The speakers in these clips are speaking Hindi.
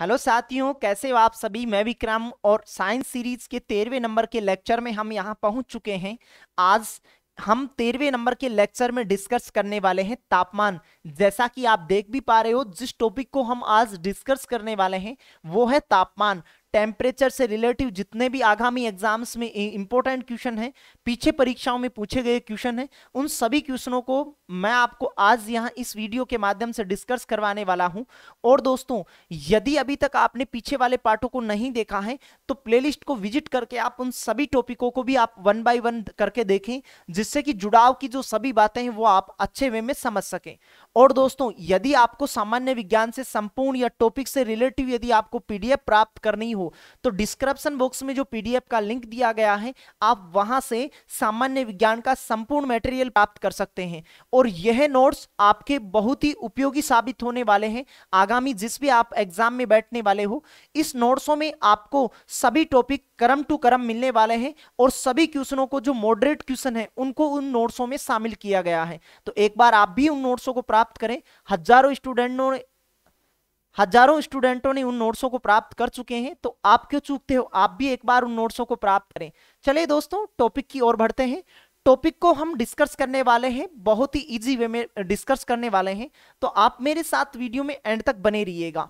हेलो साथियों कैसे हो आप सभी मैं विक्रम और साइंस सीरीज के तेरहवें नंबर के लेक्चर में हम यहाँ पहुंच चुके हैं आज हम तेरहवें नंबर के लेक्चर में डिस्कस करने वाले हैं तापमान जैसा कि आप देख भी पा रहे हो जिस टॉपिक को हम आज डिस्कस करने वाले हैं वो है तापमान टेम्परेचर से रिलेटिव जितने भी आगामी एग्जाम्स में इंपॉर्टेंट क्वेश्चन है पीछे परीक्षाओं में पूछे गए क्वेश्चन है उन सभी क्वेश्चनों को मैं आपको आज यहाँ इस वीडियो के माध्यम से डिस्कस करवाने वाला हूँ और दोस्तों यदि अभी तक आपने पीछे वाले पार्टों को नहीं देखा है तो प्ले को विजिट करके आप उन सभी टॉपिकों को भी आप वन बाई वन करके देखें जिससे कि जुड़ाव की जो सभी बातें हैं वो आप अच्छे वे में समझ सकें और दोस्तों यदि आपको सामान्य विज्ञान से संपूर्ण या टॉपिक से रिलेटिव यदि आपको पीडीएफ प्राप्त करनी हो हो तो डिस्क्रिप्शन बॉक्स में जो पीडीएफ का लिंक दिया गया है आप वहां से सामान्य विज्ञान का संपूर्ण मेटेरियल प्राप्त कर सकते हैं और यह नोट्स आपके बहुत ही उपयोगी साबित होने वाले हैं आगामी जिस भी आप एग्जाम में बैठने वाले हो इस नोट्सों में आपको सभी टॉपिक क्रम टू क्रम मिलने वाले हैं और सभी क्वेश्चनों को जो मॉडरेट क्वेश्चन है उनको उन नोट्सों में शामिल किया गया है तो एक बार आप भी उन नोट्सों को प्राप्त करें हजारों स्टूडेंटों ने हजारों स्टूडेंटों ने उन नोट्सों को प्राप्त कर चुके हैं तो आप क्यों चूकते हो आप भी एक बार उन नोट्सों को प्राप्त करें चलिए दोस्तों टॉपिक की ओर बढ़ते हैं टॉपिक को हम डिस्कस करने वाले हैं बहुत ही इजी वे में डिस्कस करने वाले हैं तो आप मेरे साथ वीडियो में एंड तक बने रहिएगा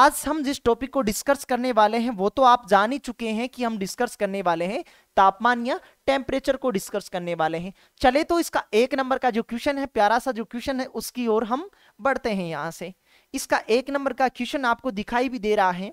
आज हम जिस टॉपिक को डिस्कस करने वाले हैं वो तो आप जान ही चुके हैं कि हम डिस्कस करने वाले हैं तापमान या टेम्परेचर को डिस्कस करने वाले हैं चले तो इसका एक नंबर का जो क्वेश्चन है प्यारा सा जो क्वेश्चन है उसकी ओर हम बढ़ते हैं यहाँ से इसका एक नंबर का क्वेश्चन आपको दिखाई भी दे रहा है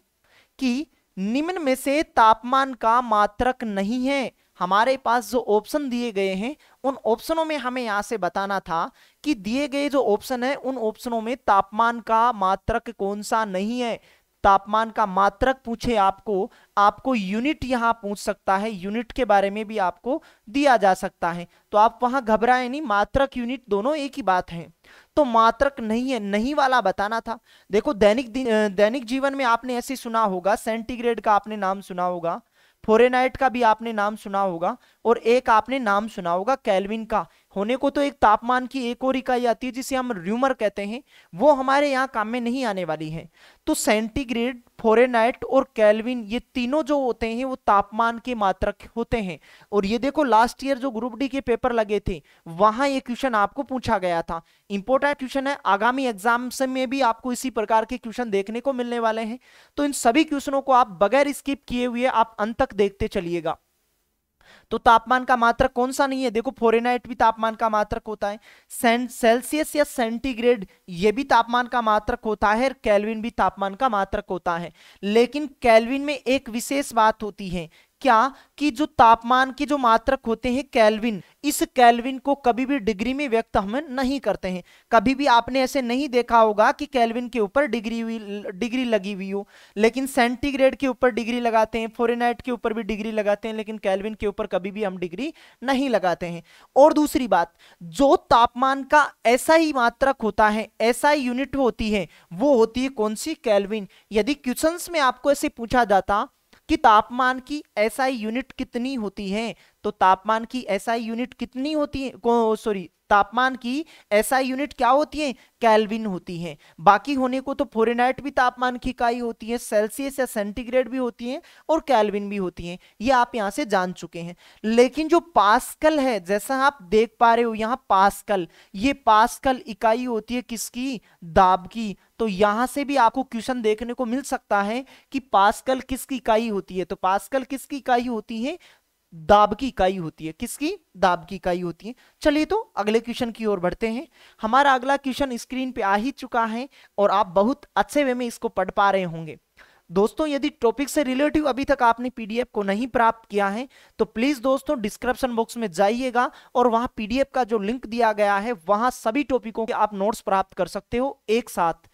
कि निम्न में से तापमान का मात्रक नहीं है हमारे पास जो ऑप्शन दिए गए हैं उन ऑप्शनों में हमें यहां से बताना था कि दिए गए जो ऑप्शन है उन ऑप्शनों में तापमान का मात्रक कौन सा नहीं है तापमान का मात्रक पूछे आपको आपको यूनिट यहाँ पूछ सकता है यूनिट के बारे में भी आपको दिया जा सकता है तो आप वहाँ घबराए नहीं मात्रक यूनिट दोनों एक ही बात है तो मात्रक नहीं है नहीं वाला बताना था देखो दैनिक दैनिक जीवन में आपने ऐसे सुना होगा सेंटीग्रेड का आपने नाम सुना होगा फोरेनाइट का भी आपने नाम सुना होगा और एक आपने नाम सुना होगा कैलविन का होने को तो एक तापमान की एक और इकाई आती है जिसे हम र्यूमर कहते हैं वो हमारे यहाँ काम में नहीं आने वाली है तो सेंटीग्रेड फोरेनाइट और कैलविन ये तीनों जो होते हैं वो तापमान के मात्रक होते हैं और ये देखो लास्ट ईयर जो ग्रुप डी के पेपर लगे थे वहां ये क्वेश्चन आपको पूछा गया था इंपॉर्टेंट क्वेश्चन है आगामी एग्जाम में भी आपको इसी प्रकार के क्वेश्चन देखने को मिलने वाले हैं तो इन सभी क्वेश्चनों को आप बगैर स्किप किए हुए आप अंत तक देखते चलिएगा तो तापमान का मात्रक कौन सा नहीं है देखो फोरेनाइट भी तापमान का मात्रक होता है सेल्सियस या सेंटीग्रेड यह भी तापमान का मात्रक होता है कैलविन भी तापमान का मात्रक होता है लेकिन कैलविन में एक विशेष बात होती है क्या कि जो तापमान के जो मात्रक होते हैं कैलविन इस कैलविन को कभी भी डिग्री में व्यक्त हम नहीं करते हैं कभी भी आपने ऐसे नहीं देखा होगा कि कैलविन के ऊपर डिग्री डिग्री लगी हुई हो लेकिन सेंटीग्रेड के ऊपर डिग्री लगाते हैं फोरेनाइट के ऊपर भी डिग्री लगाते हैं लेकिन कैलविन के ऊपर कभी भी हम डिग्री नहीं लगाते हैं और दूसरी बात जो तापमान का ऐसा ही मात्रक होता है ऐसा ही यूनिट होती है वो होती है कौन सी कैलविन यदि क्वेश्चन में आपको ऐसे पूछा जाता कि तापमान की एसआई SI यूनिट कितनी होती है तो तापमान की एसआई यूनिट कितनी होती है सॉरी तापमान की एसआई यूनिट क्या होती है कैलविन होती है बाकी होने को तो फोरेनाइट भी तापमान की इकाई होती है सेल्सियस या सेंटीग्रेड भी होती है और कैलविन भी होती है ये आप यहाँ से जान चुके हैं लेकिन जो पास्कल है जैसा आप देख पा रहे हो यहाँ पास्कल ये पास्कल इकाई होती है किसकी दाब की तो यहां से भी आपको क्वेश्चन देखने को मिल सकता है कि पास्कल किसकी इकाई होती है तो पास्कल किसकी इकाई होती है दाब की इकाई होती है किसकी दाब की इकाई होती है चलिए तो अगले क्वेश्चन की ओर बढ़ते हैं हमारा अगला क्वेश्चन स्क्रीन पे आ ही चुका है और आप बहुत अच्छे वे में इसको पढ़ पा रहे होंगे दोस्तों यदि टॉपिक से रिलेटिव अभी तक आपने पीडीएफ को नहीं प्राप्त किया है तो प्लीज दोस्तों डिस्क्रिप्शन बॉक्स में जाइएगा और वहां पीडीएफ का जो लिंक दिया गया है वहां सभी टॉपिकों के आप नोट्स प्राप्त कर सकते हो एक साथ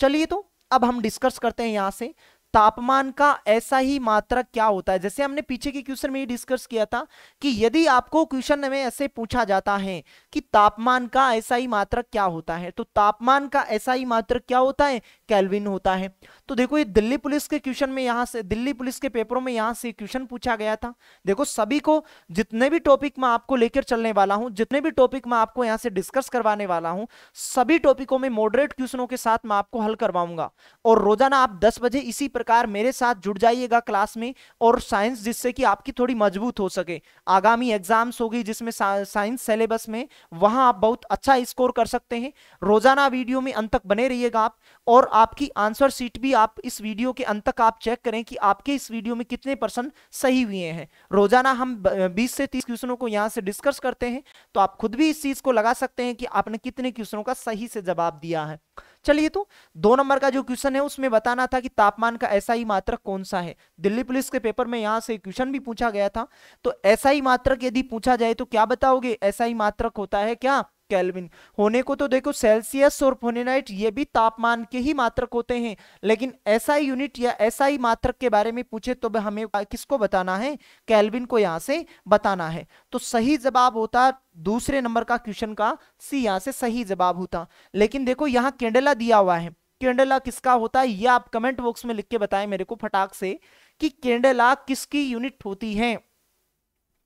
चलिए तो अब हम डिस्कस करते हैं यहां से तापमान का ऐसा ही मात्रक क्या होता है जैसे हमने पीछे के क्वेश्चन में ही डिस्कस किया था कि यदि आपको क्वेश्चन में ऐसे पूछा जाता है कि तापमान का ऐसा ही मात्रक क्या होता है तो तापमान का ऐसा ही मात्रक क्या होता है कैलविन होता है तो देखो ये दिल्ली पुलिस के क्वेश्चन में यहाँ से दिल्ली पुलिस के पेपरों में यहाँ से क्वेश्चन पूछा गया था देखो सभी को जितने भी टॉपिक में आपको लेकर चलने वाला हूँ जितने भी टॉपिक में आपको यहाँ से डिस्कस करवाने वाला हूँ सभी टॉपिकों में मॉडरेट क्वेश्चनों के साथ मैं आपको हल करवाऊंगा और रोजाना आप दस बजे इसी प्रकार मेरे साथ जुड़ जाइएगा क्लास में और साइंस जिससे कि आपकी थोड़ी मजबूत हो सके आगामी एग्जाम्स होगी जिसमें साइंस सिलेबस में वहां आप बहुत अच्छा स्कोर कर सकते हैं रोजाना वीडियो में अंत तक बने रहिएगा आप और आपकी आंसर सीट भी आप इस वीडियो के अंत तक आप चेक करें कि आपके इस वीडियो में कितने परसेंट सही हुए हैं रोजाना हम बीस से तीस क्वेश्चनों को यहाँ से डिस्कस करते हैं तो आप खुद भी इस चीज को लगा सकते हैं कि आपने कितने क्वेश्चनों का सही से जवाब दिया है चलिए तो दो नंबर का जो क्वेश्चन है उसमें बताना था कि तापमान का ऐसा ही मात्रक कौन सा है दिल्ली पुलिस के पेपर में यहाँ से क्वेश्चन भी पूछा गया था तो ऐसा ही मात्रक यदि पूछा जाए तो क्या बताओगे ऐसा ही मात्रक होता है क्या केल्विन होने को तो देखो सेल्सियस और फोनेनाइट ये भी तापमान के ही मात्रक होते हैं लेकिन ऐसा ही यूनिट या ऐसा ही मात्रक के बारे में पूछे तो हमें किसको बताना है केल्विन को यहाँ से बताना है तो सही जवाब होता दूसरे नंबर का क्वेश्चन का सी यहाँ से सही जवाब होता लेकिन देखो यहाँ केंडला दिया हुआ है केंडला किसका होता है यह आप कमेंट बॉक्स में लिख के बताए मेरे को फटाक से कि केंडला किसकी यूनिट होती है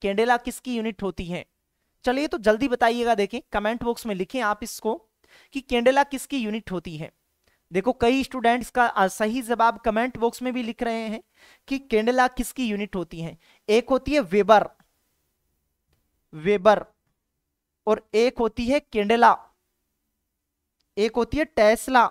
कैंडला किसकी यूनिट होती है चलिए तो जल्दी बताइएगा देखें कमेंट बॉक्स में लिखें आप इसको कि केंडेला किसकी यूनिट होती है देखो कई स्टूडेंट्स का सही जवाब कमेंट बॉक्स में भी लिख रहे हैं कि कैंडेला किसकी यूनिट होती है एक होती है वेबर वेबर और एक होती है केंडेला एक होती है टेस्ला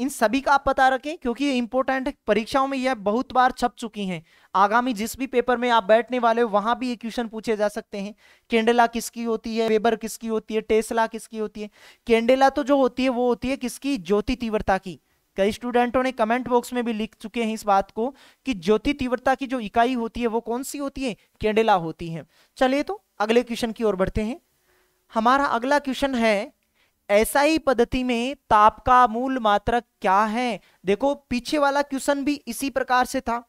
इन सभी का आप पता रखें क्योंकि इंपोर्टेंट परीक्षाओं में यह बहुत बार छप चुकी हैं आगामी जिस भी पेपर में आप बैठने वाले हो वहां भी ये क्वेश्चन पूछे जा सकते हैं केंडेला किसकी होती है वेबर किसकी होती है टेस्ला किसकी होती है केंडेला तो जो होती है वो होती है किसकी ज्योति तीव्रता की कई स्टूडेंटों ने कमेंट बॉक्स में भी लिख चुके हैं इस बात को कि ज्योति तीव्रता की जो इकाई होती है वो कौन सी होती है केंडेला होती है चलिए तो अगले क्वेश्चन की ओर बढ़ते हैं हमारा अगला क्वेश्चन है ऐसा ही पद्धति में ताप का मूल मात्रक क्या है देखो पीछे वाला क्वेश्चन भी इसी प्रकार से था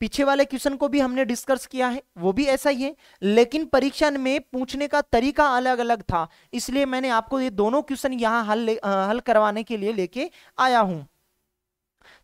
पीछे वाले क्वेश्चन को भी हमने डिस्कस किया है वो भी ऐसा ही है लेकिन परीक्षण में पूछने का तरीका अलग अलग था इसलिए मैंने आपको ये दोनों क्वेश्चन यहाँ हल हल करवाने के लिए लेके आया हूं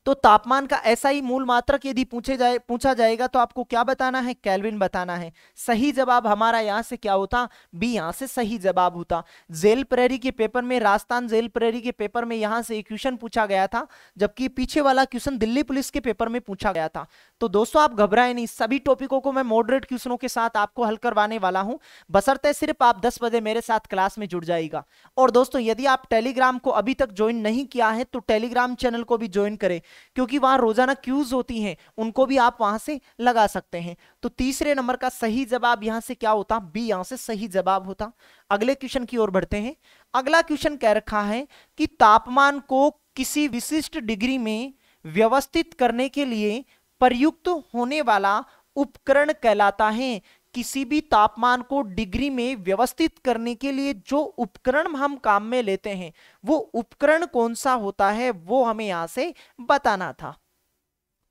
तो तापमान का ऐसा ही मूल मात्रक यदि पूछे जाए पूछा जाएगा तो आपको क्या बताना है कैलविन बताना है सही जवाब हमारा यहाँ से क्या होता बी यहाँ से सही जवाब होता जेल प्रेरी के पेपर में राजस्थान जेल प्रेरी के पेपर में यहाँ से क्वेश्चन पूछा गया था जबकि पीछे वाला क्वेश्चन दिल्ली पुलिस के पेपर में पूछा गया था तो दोस्तों आप घबराए नहीं सभी टॉपिकों को मैं मॉडरेट क्वेश्चनों के साथ आपको हल करवाने वाला हूं बसरते सिर्फ आप 10 बजे मेरे साथ क्लास में जुड़ जाएगा और दोस्तों यदि आप टेलीग्राम को अभी तक ज्वाइन नहीं किया है तो टेलीग्राम चैनल को भी ज्वाइन करें क्योंकि वहां रोजाना क्यूज होती है उनको भी आप वहां से लगा सकते हैं तो तीसरे नंबर का सही जवाब यहां से क्या होता बी यहां से सही जवाब होता अगले क्वेश्चन की ओर बढ़ते हैं अगला क्वेश्चन कह रखा है कि तापमान को किसी विशिष्ट डिग्री में व्यवस्थित करने के लिए प्रयुक्त होने वाला उपकरण कहलाता है किसी भी तापमान को डिग्री में व्यवस्थित करने के लिए जो उपकरण हम काम में लेते हैं वो उपकरण कौन सा होता है वो हमें यहां से बताना था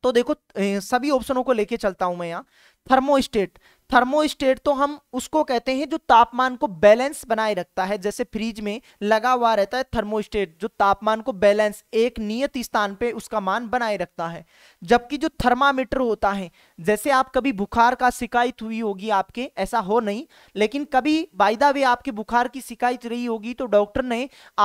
तो देखो सभी ऑप्शनों को लेके चलता हूं मैं यहाँ थर्मोस्टेट थर्मोस्टेट तो हम उसको कहते हैं जो तापमान को बैलेंस बनाए रखता है जैसे फ्रिज में लगा हुआ रहता है थर्मोस्टेट जो तापमान को बैलेंस एक नियत स्थान पे उसका मान बनाए रखता है जबकि जो थर्मामीटर होता है जैसे आप कभी बुखार का शिकायत हुई होगी आपके ऐसा हो नहीं लेकिन कभी वायदा वे आपके बुखार की शिकायत रही होगी तो डॉक्टर ने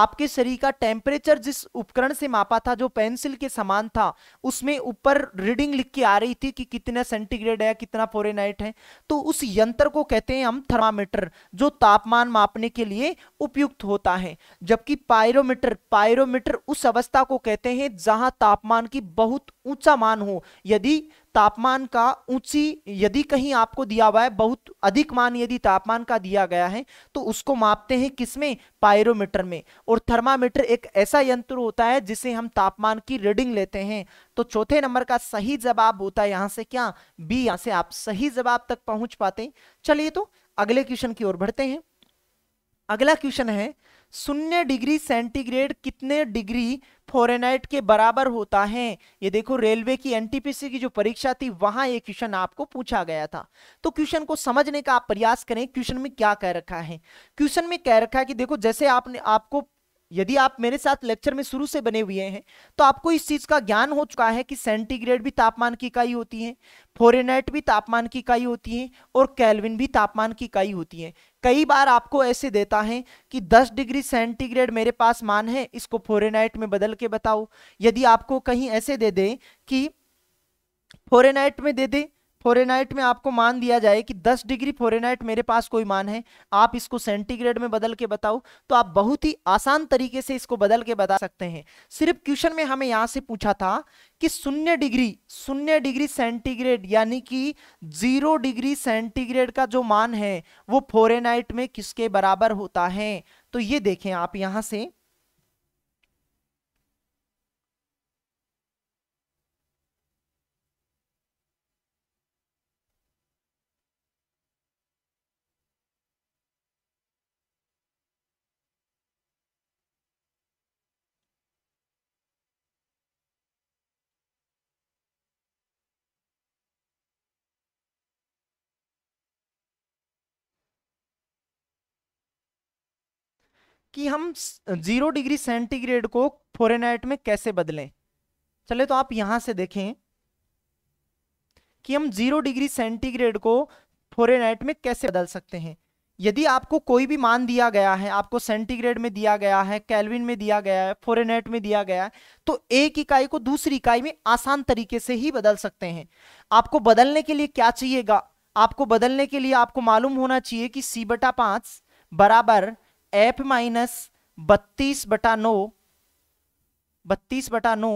आपके शरीर का टेम्परेचर जिस उपकरण से मापा था जो पेंसिल के समान था उसमें ऊपर रीडिंग लिख के आ रही थी कि कितना सेंटीग्रेड है कितना फोरेनाइट है तो उस यंत्र को कहते हैं हम थर्मामीटर जो तापमान मापने के लिए उपयुक्त होता है जबकि पायरोमीटर पायरोमीटर उस अवस्था को कहते हैं जहां तापमान की बहुत ऊंचा मान हो यदि तापमान का ऊंची यदि कहीं आपको दिया हुआ है बहुत अधिक मान यदि तापमान का दिया गया है तो उसको मापते हैं किसमें पायरोमीटर में और थर्मामीटर एक ऐसा यंत्र होता है जिसे हम तापमान की रीडिंग लेते हैं तो चौथे नंबर का सही जवाब होता है यहां से क्या बी यहां से आप सही जवाब तक पहुंच पाते चलिए तो अगले क्वेश्चन की ओर बढ़ते हैं अगला क्वेश्चन है शून्य डिग्री सेंटीग्रेड कितने डिग्री फोरेनाइट के बराबर होता है ये देखो रेलवे की एनटीपीसी की जो परीक्षा थी वहां ये क्वेश्चन आपको पूछा गया था तो क्वेश्चन को समझने का आप प्रयास करें क्वेश्चन में क्या कह रखा है क्वेश्चन में कह रखा है कि देखो जैसे आपने आपको यदि आप मेरे साथ लेक्चर में शुरू से बने हुए हैं तो आपको इस चीज़ का ज्ञान हो चुका है कि सेंटीग्रेड भी तापमान की इकाई होती है फोरेनाइट भी तापमान की इकाई होती है और कैलविन भी तापमान की इकाई होती है कई बार आपको ऐसे देता है कि 10 डिग्री सेंटीग्रेड मेरे पास मान है इसको फोरेनाइट में बदल के बताओ यदि आपको कहीं ऐसे दे दे कि फोरेनाइट में दे दे फोरेनाइट में आपको मान दिया जाए कि 10 डिग्री फोरेनाइट मेरे पास कोई मान है आप इसको सेंटीग्रेड में बदल के बताओ तो आप बहुत ही आसान तरीके से इसको बदल के बता सकते हैं सिर्फ क्वेश्चन में हमें यहाँ से पूछा था कि शून्य डिग्री शून्य डिग्री सेंटीग्रेड यानी कि जीरो डिग्री सेंटीग्रेड का जो मान है वो फोरेनाइट में किसके बराबर होता है तो ये देखें आप यहाँ से कि हम जीरो डिग्री सेंटीग्रेड को फोरेनाइट में कैसे बदलें चले तो आप यहां से देखें कि हम जीरो डिग्री सेंटीग्रेड को फोरेनाइट में कैसे बदल सकते हैं यदि आपको कोई भी मान दिया गया है आपको सेंटीग्रेड में दिया गया है कैलविन में दिया गया है फोरेनाइट में दिया गया है तो एक इकाई को दूसरी इकाई में आसान तरीके से ही बदल सकते हैं आपको बदलने के लिए क्या चाहिएगा आपको बदलने के लिए आपको मालूम होना चाहिए कि सी बटा पांच बराबर एफ माइनस बत्तीस बटा नौ बत्तीस बटा नौ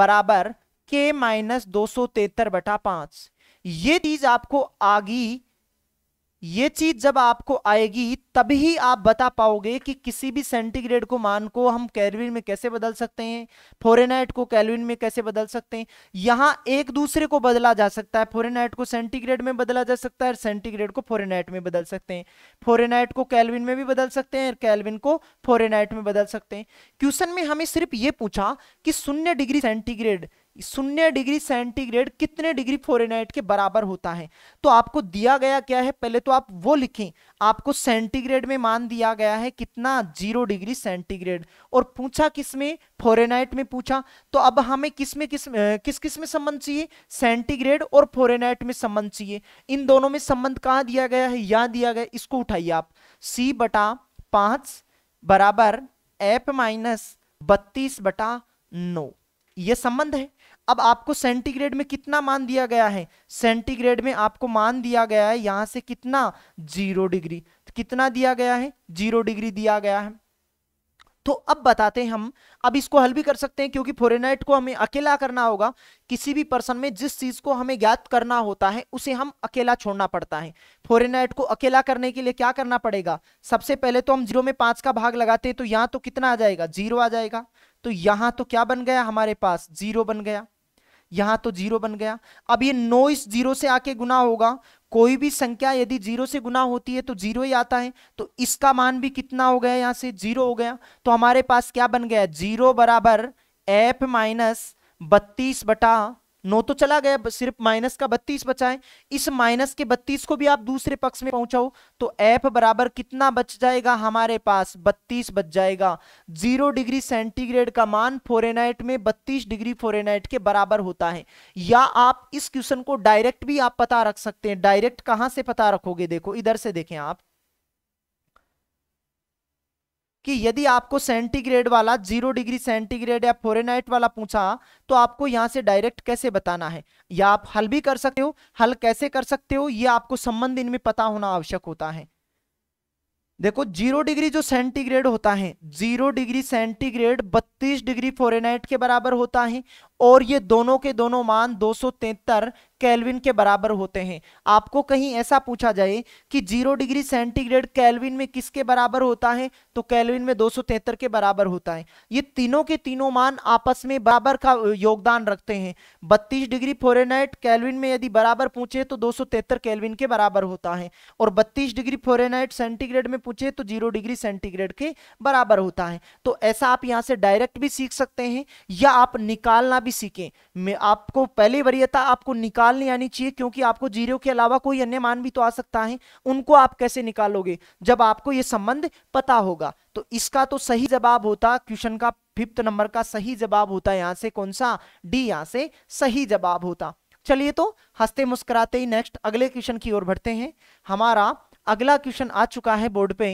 बराबर के माइनस दो सौ तेहत्तर बटा पांच ये चीज आपको आगी ये चीज जब आपको आएगी तभी आप बता पाओगे कि किसी भी सेंटीग्रेड को मान को हम कैलविन में कैसे बदल सकते हैं फोरेनाइट को कैलविन में कैसे बदल सकते हैं यहाँ एक दूसरे को बदला जा सकता है फोरेनाइट को सेंटीग्रेड में बदला जा सकता है सेंटीग्रेड को फोरेनाइट में बदल सकते हैं फोरेनाइट को कैलविन में भी बदल सकते हैं कैलविन को फोरेनाइट में बदल सकते हैं क्वेश्चन में हमें सिर्फ ये पूछा कि शून्य डिग्री सेंटीग्रेड शून्य डिग्री सेंटीग्रेड कितने डिग्री फोरेनाइट के बराबर होता है तो आपको दिया गया क्या है पहले तो आप वो लिखें आपको सेंटीग्रेड में मान दिया गया है कितना जीरो डिग्री सेंटीग्रेड और पूछा किस में फोरेनाइट में पूछा तो अब हमें किस में किस किस किस में संबंध चाहिए सेंटीग्रेड और फोरेनाइट में संबंध चाहिए इन दोनों में संबंध कहाँ दिया गया है या दिया गया इसको उठाइए आप सी बटा पाँच बराबर एफ माइनस बत्तीस बटा नौ यह संबंध है अब आपको सेंटीग्रेड में कितना मान दिया गया है सेंटीग्रेड में आपको मान दिया गया है यहां से कितना जीरो डिग्री तो कितना दिया गया है जीरो डिग्री दिया गया है तो अब बताते हैं हम अब इसको हल भी कर सकते हैं क्योंकि फोरेनाइट को हमें अकेला करना होगा किसी भी पर्सन में जिस चीज को हमें ज्ञात करना होता है उसे हम अकेला छोड़ना पड़ता है फोरेनाइट को अकेला करने के लिए क्या करना पड़ेगा सबसे पहले तो हम जीरो में पांच का भाग लगाते हैं तो यहां तो कितना आ जाएगा जीरो आ जाएगा तो यहां तो क्या बन गया हमारे पास जीरो बन गया यहां तो जीरो बन गया अब ये नो इस जीरो से आके गुना होगा कोई भी संख्या यदि जीरो से गुना होती है तो जीरो ही आता है तो इसका मान भी कितना हो गया यहां से जीरो हो गया तो हमारे पास क्या बन गया जीरो बराबर एफ माइनस बत्तीस बटा नौ तो चला गया सिर्फ माइनस का बत्तीस बचाए इस माइनस के बत्तीस को भी आप दूसरे पक्ष में पहुंचाओ तो एफ बराबर कितना बच जाएगा हमारे पास बत्तीस बच जाएगा जीरो डिग्री सेंटीग्रेड का मान फोरेनाइट में बत्तीस डिग्री फोरेनाइट के बराबर होता है या आप इस क्वेश्चन को डायरेक्ट भी आप पता रख सकते हैं डायरेक्ट कहां से पता रखोगे देखो इधर से देखें आप कि यदि आपको सेंटीग्रेड वाला जीरो डिग्री सेंटीग्रेड या फोरेनाइट वाला पूछा तो आपको यहां से डायरेक्ट कैसे बताना है या आप हल भी कर सकते हो हल कैसे कर सकते हो यह आपको संबंध इनमें पता होना आवश्यक होता है देखो जीरो डिग्री जो सेंटीग्रेड होता है जीरो डिग्री सेंटीग्रेड बत्तीस डिग्री फोरेनाइट के बराबर होता है और ये दोनों के दोनों मान दो केल्विन के बराबर होते हैं आपको कहीं ऐसा पूछा जाए कि जीरो डिग्री सेंटीग्रेड केल्विन में किसके बराबर होता है तो केल्विन में दो के बराबर होता है ये तीनों के तीनों मान आपस में बराबर का योगदान रखते हैं 32 डिग्री फोरेनाइट केल्विन में यदि बराबर पूछे तो दो केल्विन के बराबर होता है और बत्तीस डिग्री फोरेनाइट सेंटीग्रेड में पूछे तो जीरो डिग्री सेंटीग्रेड के बराबर होता है तो ऐसा आप यहाँ से डायरेक्ट भी सीख सकते हैं या आप निकालना भी सीखें मैं आपको पहले वरीयता आपको निकालने आनी चाहिए क्योंकि आपको जीरो के अलावा कोई अन्य मान भी तो आ सकता है उनको आप कैसे निकालोगे जब आपको ये संबंध पता होगा तो इसका तो सही जवाब होता क्वेश्चन का फिफ्थ नंबर का सही जवाब होता यहाँ से कौन सा डी यहाँ से सही जवाब होता चलिए तो हंसते मुस्कुराते ही नेक्स्ट अगले क्वेश्चन की ओर बढ़ते हैं हमारा अगला क्वेश्चन आ चुका है बोर्ड पे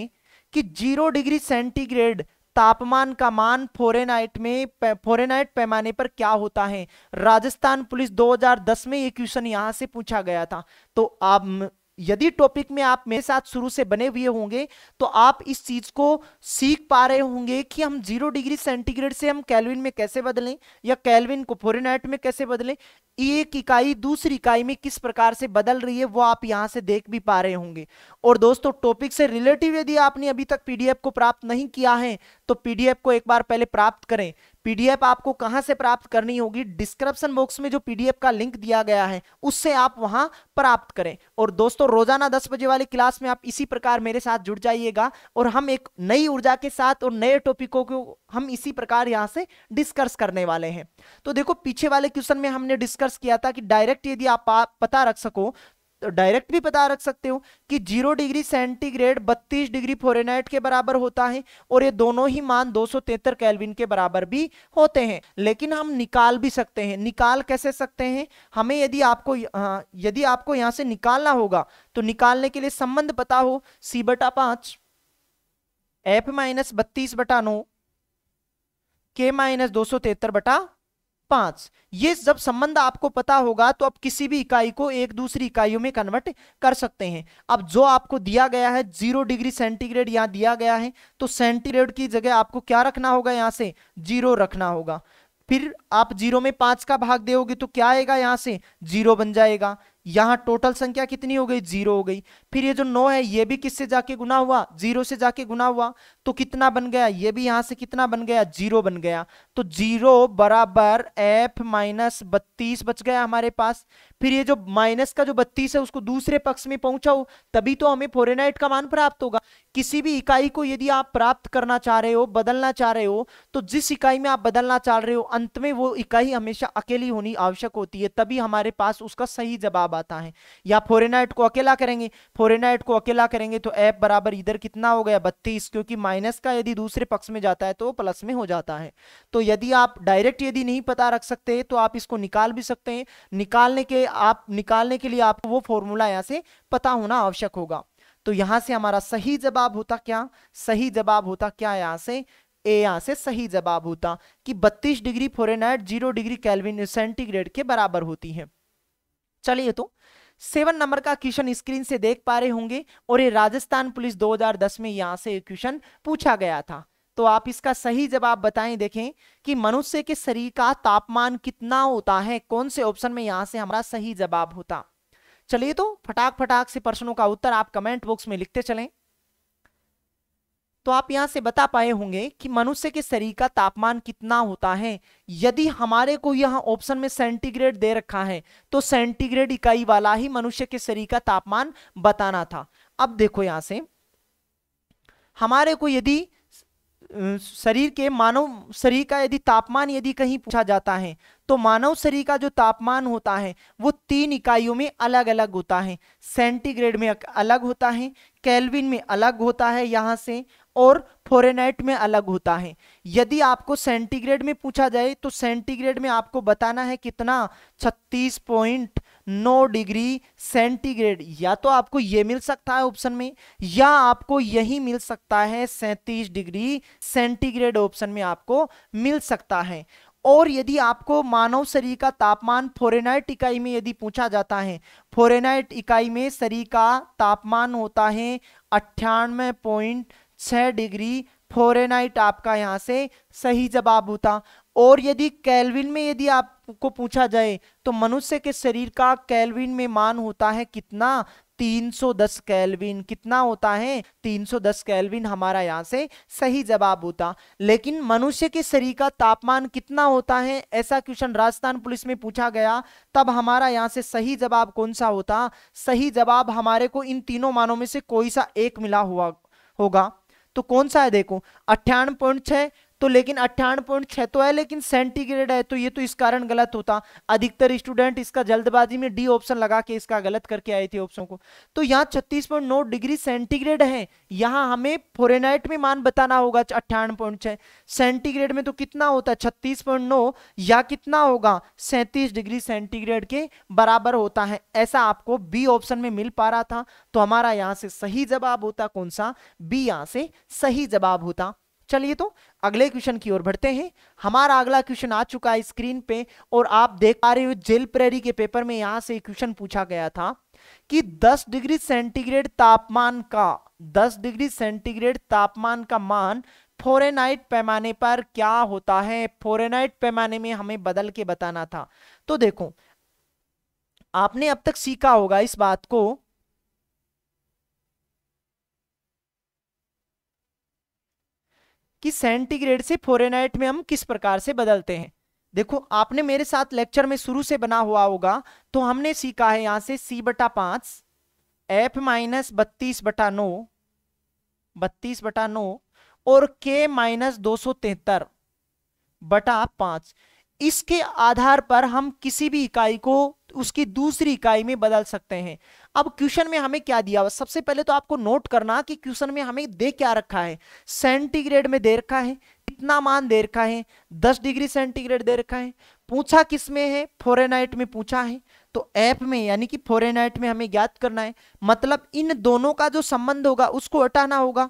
कि जीरो डिग्री सेंटीग्रेड तापमान का मान फोरेनाइट में फोरेनाइट पैमाने पर क्या होता है राजस्थान पुलिस 2010 में ये क्वेश्चन यहां से पूछा गया था तो आप यदि टॉपिक में आप मेरे साथ शुरू से बने हुए होंगे तो आप इस चीज को सीख पा रहे होंगे कि हम जीरो डिग्री सेंटीग्रेड से हम कैलविन में कैसे बदलें या कैलविन को फोरेनाइट में कैसे बदलें एक इकाई दूसरी इकाई में किस प्रकार से बदल रही है वो आप यहां से देख भी पा रहे होंगे और दोस्तों टॉपिक से रिलेटिव यदि आपने अभी तक पीडीएफ को प्राप्त नहीं किया है तो पीडीएफ को एक बार पहले प्राप्त करें पीडीएफ आपको कहां से प्राप्त करनी होगी डिस्क्रिप्शन बॉक्स में जो पीडीएफ का लिंक दिया गया है उससे आप वहां प्राप्त करें और दोस्तों रोजाना दस बजे वाली क्लास में आप इसी प्रकार मेरे साथ जुड़ जाइएगा और हम एक नई ऊर्जा के साथ और नए टॉपिकों को हम इसी प्रकार यहाँ से डिस्कस करने वाले हैं तो देखो पीछे वाले क्वेश्चन में हमने डिस्कस किया था कि डायरेक्ट यदि आप पता रख सको डायरेक्ट भी पता रख सकते हो कि जीरो डिग्री सेंटीग्रेड बत्तीस डिग्री फोरेनाइट के बराबर होता है और ये दोनों ही मान दो सौ के बराबर भी होते हैं लेकिन हम निकाल भी सकते हैं निकाल कैसे सकते हैं हमें यदि आपको यदि आपको यहां से निकालना होगा तो निकालने के लिए संबंध पता हो सी बटा पांच एफ माइनस बत्तीस बटा नो के माइनस दो सौ तेहत्तर बटा पांच ये जब संबंध आपको पता होगा तो आप किसी भी इकाई को एक दूसरी इकाइयों में कन्वर्ट कर सकते हैं अब जो आपको दिया गया है जीरो डिग्री सेंटीग्रेड यहाँ दिया गया है तो सेंटीग्रेड की जगह आपको क्या रखना होगा यहाँ से जीरो रखना होगा फिर आप जीरो में पांच का भाग दोगे तो क्या आएगा यहाँ से जीरो बन जाएगा यहाँ टोटल संख्या कितनी हो गई जीरो हो गई फिर ये जो नौ है ये भी किससे जाके गुना हुआ जीरो से जाके गुना हुआ तो कितना बन गया ये भी यहाँ से कितना बन गया जीरो बन गया तो जीरो बराबर एफ माइनस बत्तीस बच गया हमारे पास फिर ये जो माइनस का जो बत्तीस है उसको दूसरे पक्ष में पहुंचाओ तभी तो हमें फोरेनाइट का मान प्राप्त होगा किसी भी इकाई को यदि आप प्राप्त करना चाह रहे हो बदलना चाह रहे हो तो जिस इकाई में आप बदलना चाह रहे हो अंत में वो इकाई हमेशा अकेली होनी आवश्यक होती है तभी हमारे पास उसका सही जवाब आता है या फोरेनाइट को अकेला करेंगे फोरेनाइट को अकेला करेंगे तो एफ बराबर इधर कितना हो गया बत्तीस क्योंकि माइनस का यदि दूसरे पक्ष में जाता है तो प्लस में हो जाता है तो यदि आप डायरेक्ट यदि नहीं पता रख सकते तो आप इसको निकाल भी सकते हैं निकालने के आप निकालने के लिए आपको वो फॉर्मूला यहाँ से पता होना आवश्यक होगा तो यहाँ से हमारा सही जवाब होता क्या सही जवाब होता क्या यहाँ से ए यहाँ से सही जवाब होता कि 32 degree Fahrenheit zero degree Kelvin centigrade के बराबर होती है चलिए तो सेवन नंबर का क्वेश्चन स्क्रीन से देख पा रहे होंगे और ये राजस्थान पुलिस 2010 में यहां से क्वेश्चन पूछा गया था तो आप इसका सही जवाब बताएं देखें कि मनुष्य के शरीर का तापमान कितना होता है कौन से ऑप्शन में यहां से हमारा सही जवाब होता चलिए तो फटाक फटाक से प्रश्नों का उत्तर आप कमेंट बॉक्स में लिखते चलें तो आप यहां से बता पाए होंगे कि मनुष्य के शरीर का तापमान कितना होता है यदि हमारे को यहां ऑप्शन में सेंटीग्रेड दे रखा है तो सेंटीग्रेड इकाई वाला ही मनुष्य के शरीर का तापमान बताना था अब देखो यहां से हमारे को यदि शरीर के मानव शरीर का यदि तापमान यदि कहीं पूछा जाता है तो मानव शरीर का जो तापमान होता है वो तीन इकाइयों में अलग अलग होता है सेंटीग्रेड में अलग होता है कैलविन में अलग होता है यहाँ से और फोरेनाइट में अलग होता है यदि आपको सेंटीग्रेड में पूछा जाए तो सेंटीग्रेड में आपको बताना है कितना छत्तीस पॉइंट नौ डिग्री सेंटीग्रेड या तो आपको ये मिल सकता है ऑप्शन में या आपको यही मिल सकता है सैंतीस डिग्री सेंटीग्रेड ऑप्शन में आपको मिल सकता है और यदि आपको मानव शरीर का तापमान फोरेनाइट इकाई में यदि पूछा जाता है फोरेनाइट इकाई में शरीर का तापमान होता है अट्ठानवे पॉइंट छः डिग्री फोरेनाइट आपका यहाँ से सही जवाब होता और यदि कैलविन में यदि आप को पूछा जाए तो मनुष्य के शरीर का कैलविन में मान होता है कितना 310 कैलविन कितना होता है 310 कैलविन हमारा यहाँ से सही जवाब होता लेकिन मनुष्य के शरीर का तापमान कितना होता है ऐसा क्वेश्चन राजस्थान पुलिस में पूछा गया तब हमारा यहाँ से सही जवाब कौन सा होता सही जवाब हमारे को इन तीनों मानों में से कोई सा एक मिला हुआ होगा तो कौन सा है देखो अट्ठान पॉइंट छह तो लेकिन अट्ठान पॉइंट छह तो है लेकिन सेंटीग्रेड है तो ये तो इस कारण गलत होता अधिकतर स्टूडेंट इसका जल्दबाजी में डी ऑप्शन लगा के इसका गलत करके आए थे ऑप्शन को तो यहाँ छत्तीस पॉइंट नौ डिग्री सेंटीग्रेड है यहाँ हमें फोरेनाइट में मान बताना होगा अट्ठान पॉइंट छह सेंटीग्रेड में तो कितना होता है छत्तीस पॉइंट नौ या कितना होगा सैंतीस डिग्री सेंटीग्रेड के बराबर होता है ऐसा आपको बी ऑप्शन में मिल पा रहा था तो हमारा यहाँ से सही जवाब होता कौन सा बी यहाँ से सही जवाब होता चलिए तो अगले क्वेश्चन की ओर बढ़ते हैं हमारा अगला क्वेश्चन आ चुका है स्क्रीन पे और आप देख पा रहे हो जेल प्रेरी के पेपर में यहां से क्वेश्चन पूछा गया था कि 10 डिग्री सेंटीग्रेड तापमान का 10 डिग्री सेंटीग्रेड तापमान का मान फोरेनाइट पैमाने पर क्या होता है फोरेनाइट पैमाने में हमें बदल के बताना था तो देखो आपने अब तक सीखा होगा इस बात को कि सेंटीग्रेड से फोरेनाइट में हम किस प्रकार से बदलते हैं देखो आपने मेरे साथ लेक्चर में शुरू से बना हुआ होगा तो हमने सीखा है यहां से सी बटा पांच एफ माइनस बत्तीस बटा नो बत्तीस बटा नो और के माइनस दो सौ तिहत्तर बटा पांच इसके आधार पर हम किसी भी इकाई को उसकी दूसरी इकाई में बदल सकते हैं अब क्वेश्चन में हमें क्या दिया हुआ सबसे पहले तो आपको नोट करना कि क्वेश्चन में हमें दे क्या रखा है सेंटीग्रेड में दे रखा है कितना मान दे रखा है दस डिग्री सेंटीग्रेड दे रखा है पूछा किस में है फोरेनाइट में पूछा है तो ऐप में यानी कि फोरेनाइट में हमें ज्ञात करना है मतलब इन दोनों का जो संबंध होगा उसको हटाना होगा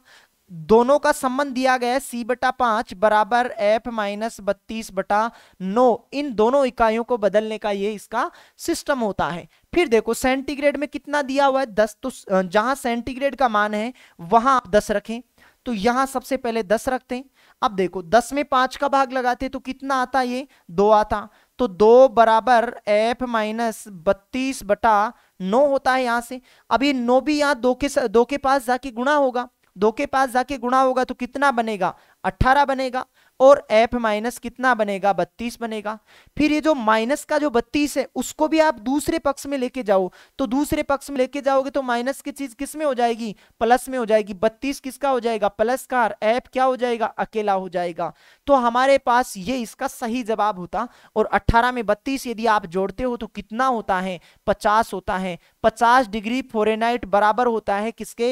दोनों का संबंध दिया गया है सी बटा पांच बराबर एफ माइनस बत्तीस बटा नो इन दोनों इकाइयों को बदलने का ये इसका सिस्टम होता है फिर देखो सेंटीग्रेड में कितना दिया हुआ है दस तो जहां सेंटीग्रेड का मान है वहां आप दस रखें तो यहां सबसे पहले दस रखते हैं अब देखो दस में पांच का भाग लगाते तो कितना आता ये दो आता तो दो बराबर एफ माइनस बत्तीस बटा नो होता है यहां से अब ये नो भी यहां दो के दो के पास जाके गुणा होगा दो के पास जाके गुणा होगा तो कितना बनेगा अट्ठारह बनेगा और एफ माइनस कितना बनेगा बत्तीस बनेगा फिर ये जो माइनस का जो बत्तीस है उसको भी आप दूसरे पक्ष में लेके जाओ तो दूसरे पक्ष में लेके जाओगे तो माइनस की चीज किस में हो जाएगी प्लस में हो जाएगी बत्तीस किसका हो जाएगा प्लस का एफ क्या हो जाएगा अकेला हो जाएगा तो हमारे पास ये इसका सही जवाब होता और अट्ठारह में बत्तीस यदि आप जोड़ते हो तो कितना होता है पचास होता है पचास डिग्री फोरेनाइट बराबर होता है किसके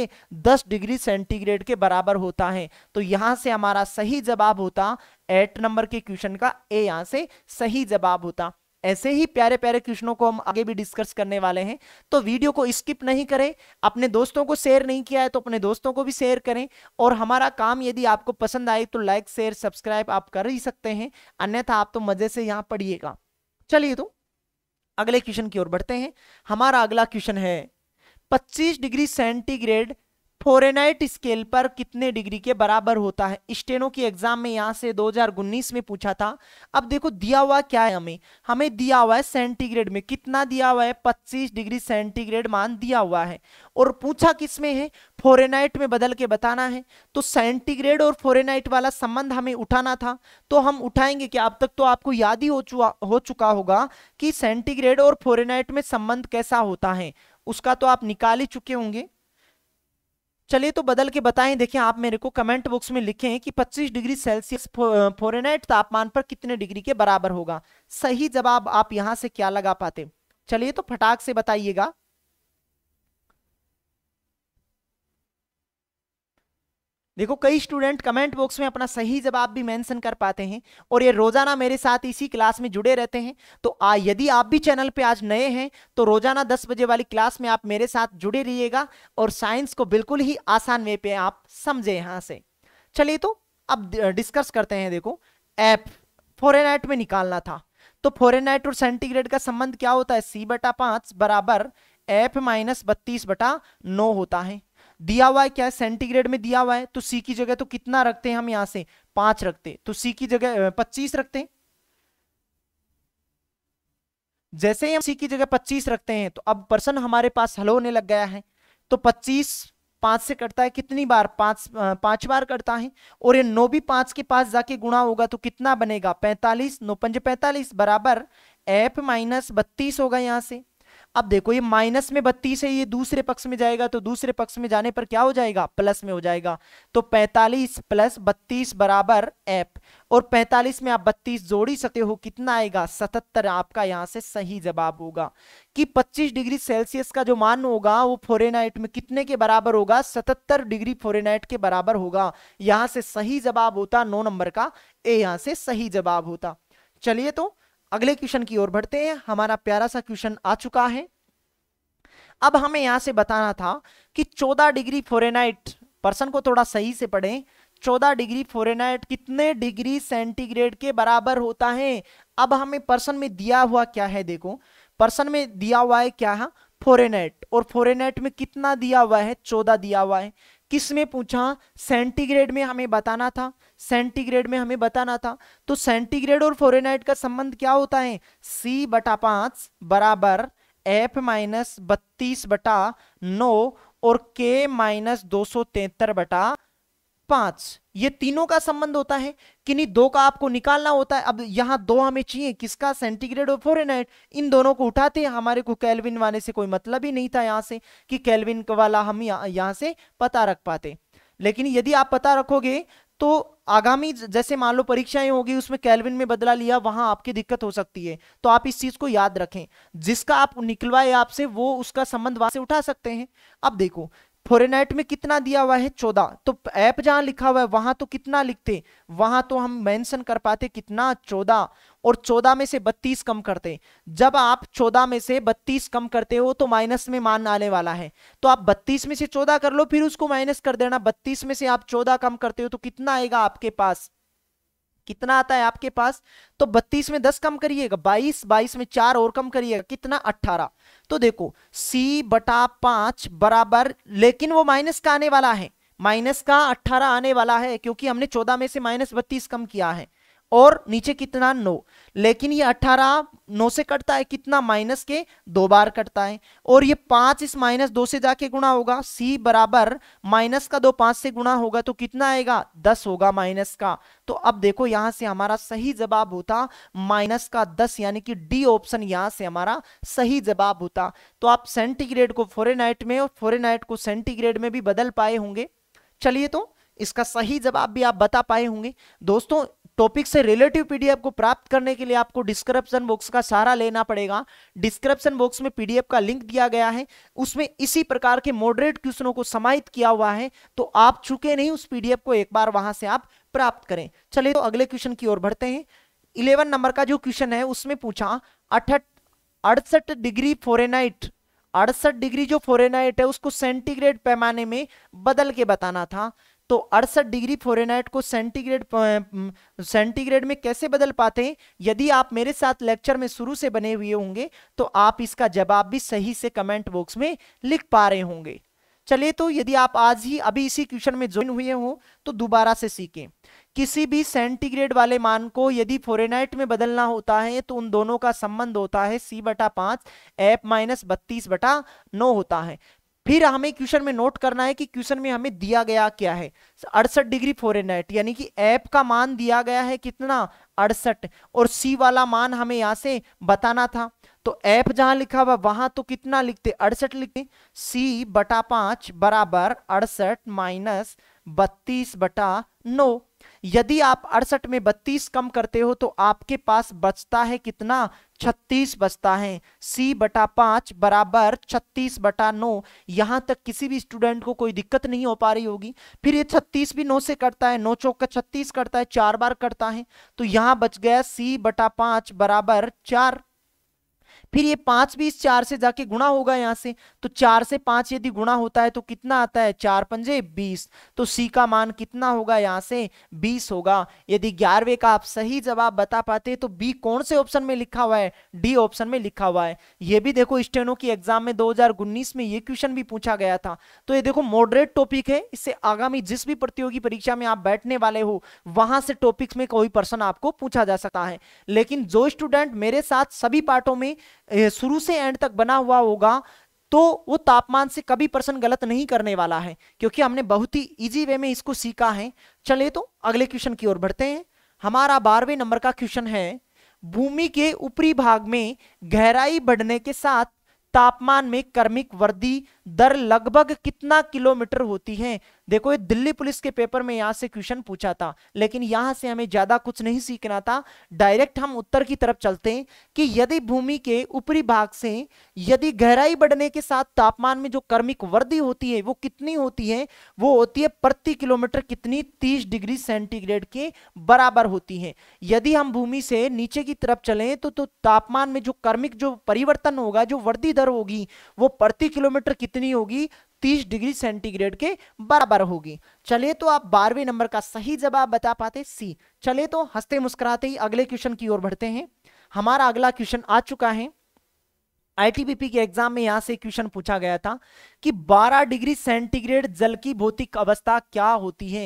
दस डिग्री सेंटीग्रेड के बराबर होता है तो यहां से हमारा सही जवाब होता होता एट नंबर के क्वेश्चन का ए यहां से सही जवाब होता ऐसे ही प्यारे प्यारे क्वेश्चनों को हम आगे भी डिस्कस करने वाले हैं तो वीडियो को स्किप नहीं करें अपने दोस्तों को शेयर नहीं किया है तो अपने दोस्तों को भी शेयर करें और हमारा काम यदि आपको पसंद आए तो लाइक शेयर सब्सक्राइब आप कर ही सकते हैं अन्यथा आप तो मजे से यहाँ पढ़िएगा चलिए तो अगले क्वेश्चन की ओर बढ़ते हैं हमारा अगला क्वेश्चन है पच्चीस डिग्री सेंटीग्रेड फोरेनाइट स्केल पर कितने डिग्री के बराबर होता है स्टेनो की एग्जाम में यहाँ से 2019 में पूछा था अब देखो दिया हुआ क्या है हमें हमें दिया हुआ है सेंटीग्रेड में कितना दिया हुआ है 25 डिग्री सेंटीग्रेड मान दिया हुआ है और पूछा किस में है फोरेनाइट में बदल के बताना है तो सेंटीग्रेड और फोरेनाइट वाला संबंध हमें उठाना था तो हम उठाएंगे कि अब तक तो आपको याद ही हो चुका हो चुका होगा कि सेंटीग्रेड और फोरेनाइट में संबंध कैसा होता है उसका तो आप निकाल ही चुके होंगे चलिए तो बदल के बताएं देखिए आप मेरे को कमेंट बॉक्स में लिखें कि 25 डिग्री सेल्सियस फोरेनाइट तापमान पर कितने डिग्री के बराबर होगा सही जवाब आप यहां से क्या लगा पाते चलिए तो फटाक से बताइएगा देखो कई स्टूडेंट कमेंट बॉक्स में अपना सही जवाब भी मेंशन कर पाते हैं और ये रोजाना मेरे साथ इसी क्लास में जुड़े रहते हैं तो आ, यदि आप भी चैनल पे आज नए हैं तो रोजाना 10 बजे वाली क्लास में आप मेरे साथ जुड़े रहिएगा और साइंस को बिल्कुल ही आसान वे पे आप समझे यहां से चलिए तो अब डिस्कस करते हैं देखो एप फॉरेनाइट में निकालना था तो फॉरेनाइट और सेंटीग्रेड का संबंध क्या होता है सी बटा पांच बराबर एफ माइनस बत्तीस बटा नौ होता है दिया हुआ है क्या है सेंटीग्रेड में दिया हुआ है तो सी की जगह तो कितना रखते हैं हम यहां से पांच रखते तो सी की जगह पच्चीस रखते हैं जैसे ही हम सी की जगह पच्चीस रखते हैं तो अब पर्सन हमारे पास हलो होने लग गया है तो पच्चीस पांच से कटता है कितनी बार पांच पांच बार कटता है और ये नो भी पांच के पास जाके गुणा होगा तो कितना बनेगा पैंतालीस नौ पंजे पैंतालीस बराबर एफ माइनस बत्तीस होगा यहां से अब देखो ये माइनस में बत्तीस है ये दूसरे पक्ष में जाएगा तो दूसरे पक्ष में जाने पर क्या हो जाएगा प्लस में हो जाएगा तो पैंतालीस प्लस बत्तीस बराबर एफ और पैंतालीस में आप बत्तीस ही सकते हो कितना आएगा सतहत्तर आपका यहाँ से सही जवाब होगा कि 25 डिग्री सेल्सियस का जो मान होगा वो फोरेनाइट में कितने के बराबर होगा 77 डिग्री फोरेनाइट के बराबर होगा यहाँ से सही जवाब होता नौ नंबर का ए यहाँ से सही जवाब होता चलिए तो अगले क्वेश्चन की ओर बढ़ते हैं हमारा प्यारा सा क्वेश्चन आ चुका है अब हमें यहां से बताना था कि 14 डिग्री फोरेनाइट पर्सन को थोड़ा सही से पढ़ें 14 डिग्री फोरेनाइट कितने डिग्री सेंटीग्रेड के बराबर होता है अब हमें पर्सन में दिया हुआ क्या है देखो पर्सन में दिया हुआ है क्या है फोरेनाइट और फोरेनाइट में कितना दिया हुआ है चौदह दिया हुआ है किस में पूछा सेंटीग्रेड में हमें बताना था सेंटीग्रेड में हमें बताना था तो सेंटीग्रेड और फोरेनाइट का संबंध क्या होता है सी बटा पांच बराबर एफ माइनस बत्तीस बटा नौ और के माइनस दो सौ तेहत्तर बटा पांच ये तीनों का संबंध होता है कि नहीं दो का आपको निकालना होता है अब यहां दो हमें चाहिए किसका सेंटीग्रेड और फोरेनाइट इन दोनों को उठाते हैं हमारे को कैलविन वाले से कोई मतलब ही नहीं था यहां से कि कैलविन वाला हम यहां यहाँ से पता रख पाते लेकिन यदि आप पता रखोगे तो आगामी जैसे मान लो परीक्षाएं होगी उसमें कैलविन में बदला लिया वहां आपकी दिक्कत हो सकती है तो आप इस चीज को याद रखें जिसका आप निकलवाए आपसे वो उसका संबंध वहां से उठा सकते हैं अब देखो फोरेनाइट में कितना दिया हुआ है चौदह तो ऐप जहां लिखा हुआ है वहां तो कितना लिखते वहां तो हम मेंशन कर पाते कितना चौदह और चौदह में से बत्तीस कम करते जब आप चौदह में से बत्तीस कम करते हो तो माइनस में मान आने वाला है तो आप बत्तीस में से चौदह कर लो फिर उसको माइनस कर देना बत्तीस में से आप चौदह कम करते हो तो कितना आएगा आपके पास कितना आता है आपके पास तो बत्तीस में दस कम करिएगा बाईस बाईस में चार और कम करिएगा कितना अट्ठारह तो देखो c बटा पांच बराबर लेकिन वो माइनस का आने वाला है माइनस का अठारह आने वाला है क्योंकि हमने चौदह में से माइनस बत्तीस कम किया है और नीचे कितना नौ लेकिन ये अट्ठारह नौ से कटता है कितना माइनस के दो बार कटता है और ये पांच इस माइनस दो से जाके गुणा होगा सी बराबर माइनस का दो पांच से गुणा होगा तो कितना आएगा दस होगा माइनस का तो अब देखो यहां से हमारा सही जवाब होता माइनस का दस यानी कि डी ऑप्शन यहां से हमारा सही जवाब होता तो आप सेंटीग्रेड को फोरेनाइट में और फोरेनाइट को सेंटीग्रेड में भी बदल पाए होंगे चलिए तो इसका सही जवाब भी आप बता पाए होंगे दोस्तों टॉपिक से रिलेटिव पीडीएफ को प्राप्त करने के लिए आपको डिस्क्रिप्शन बॉक्स का सारा लेना पड़ेगा डिस्क्रिप्शन बॉक्स में पीडीएफ का लिंक दिया गया है उसमें इसी प्रकार के मॉडरेट क्वेश्चनों को समाहित किया हुआ है तो आप चुके नहीं उस पीडीएफ को एक बार वहां से आप प्राप्त करें चलिए तो अगले क्वेश्चन की ओर बढ़ते हैं इलेवन नंबर का जो क्वेश्चन है उसमें पूछा अठहठ अड़सठ डिग्री फोरेनाइट अड़सठ डिग्री जो फोरेनाइट है उसको सेंटीग्रेड पैमाने में बदल के बताना था तो अड़सठ डिग्री फोरेनाइट को सेंटीग्रेड सेंटीग्रेड में कैसे बदल पाते हैं यदि आप मेरे साथ लेक्चर में शुरू से बने हुए होंगे तो आप इसका जवाब भी सही से कमेंट बॉक्स में लिख पा रहे होंगे चलिए तो यदि आप आज ही अभी इसी क्वेश्चन में ज्वाइन हुए हो तो दोबारा से सीखें किसी भी सेंटीग्रेड वाले मान को यदि फोरेनाइट में बदलना होता है तो उन दोनों का संबंध होता है सी बटा पांच एफ माइनस बत्तीस बटा नौ होता है फिर हमें क्वेश्चन में नोट करना है कि क्वेश्चन में हमें दिया गया क्या है अड़सठ डिग्री फोरेनहाइट यानी कि एप का मान दिया गया है कितना अड़सठ और सी वाला मान हमें यहां से बताना था तो ऐप जहां लिखा हुआ वहां तो कितना लिखते अड़सठ लिखते सी बटा पांच बराबर अड़सठ माइनस बत्तीस बटा नौ यदि आप अड़सठ में बत्तीस कम करते हो तो आपके पास बचता है कितना छत्तीस बचता है सी बटा पाँच बराबर छत्तीस बटा नौ यहाँ तक किसी भी स्टूडेंट को कोई दिक्कत नहीं हो पा रही होगी फिर ये छत्तीस भी नौ से करता है नौ चौक का छत्तीस करता है चार बार करता है तो यहाँ बच गया सी बटा पाँच बराबर चार फिर ये पांच बीस चार से जाके गुणा होगा यहाँ से तो चार से पांच यदि गुणा होता है तो कितना आता है चार पंजे बीस तो सी का मान कितना होगा यहाँ से बीस होगा यदि ग्यारहवे का आप सही जवाब बता पाते तो बी कौन से ऑप्शन में लिखा हुआ है डी ऑप्शन में लिखा हुआ है ये भी देखो स्टेनो की एग्जाम में दो में ये क्वेश्चन भी पूछा गया था तो ये देखो मॉडरेट टॉपिक है इससे आगामी जिस भी प्रतियोगी परीक्षा में आप बैठने वाले हो वहां से टॉपिक्स में कोई पर्सन आपको पूछा जा सकता है लेकिन जो स्टूडेंट मेरे साथ सभी पार्टों में शुरू से एंड तक बना हुआ होगा तो वो तापमान से कभी प्रश्न गलत नहीं करने वाला है क्योंकि हमने बहुत ही इजी वे में इसको सीखा है चले तो अगले क्वेश्चन की ओर बढ़ते हैं हमारा बारहवें नंबर का क्वेश्चन है भूमि के ऊपरी भाग में गहराई बढ़ने के साथ तापमान में कर्मिक वृद्धि दर लगभग कितना किलोमीटर होती है देखो ये दिल्ली पुलिस के पेपर में यहां से क्वेश्चन पूछा था लेकिन यहां से हमें ज्यादा कुछ नहीं सीखना था डायरेक्ट हम उत्तर की तरफ चलते हैं कि यदि भूमि के ऊपरी भाग से यदि गहराई बढ़ने के साथ तापमान में जो कर्मिक वृद्धि होती है वो कितनी होती है वो होती है प्रति किलोमीटर कितनी तीस डिग्री सेंटीग्रेड के बराबर होती है यदि हम भूमि से नीचे की तरफ चले तो, तो तापमान में जो कर्मिक जो परिवर्तन होगा जो वृद्धि दर होगी वो प्रति किलोमीटर कितनी होगी 30 डिग्री सेंटीग्रेड के बराबर होगी चले तो आप बारहवें नंबर का सही जवाब बता पाते सी चले तो हंसते मुस्कुराते ही अगले क्वेश्चन की ओर बढ़ते हैं हमारा अगला क्वेश्चन आ चुका है आईटीबीपी के एग्जाम में यहां से क्वेश्चन पूछा गया था कि 12 डिग्री सेंटीग्रेड जल की भौतिक अवस्था क्या होती है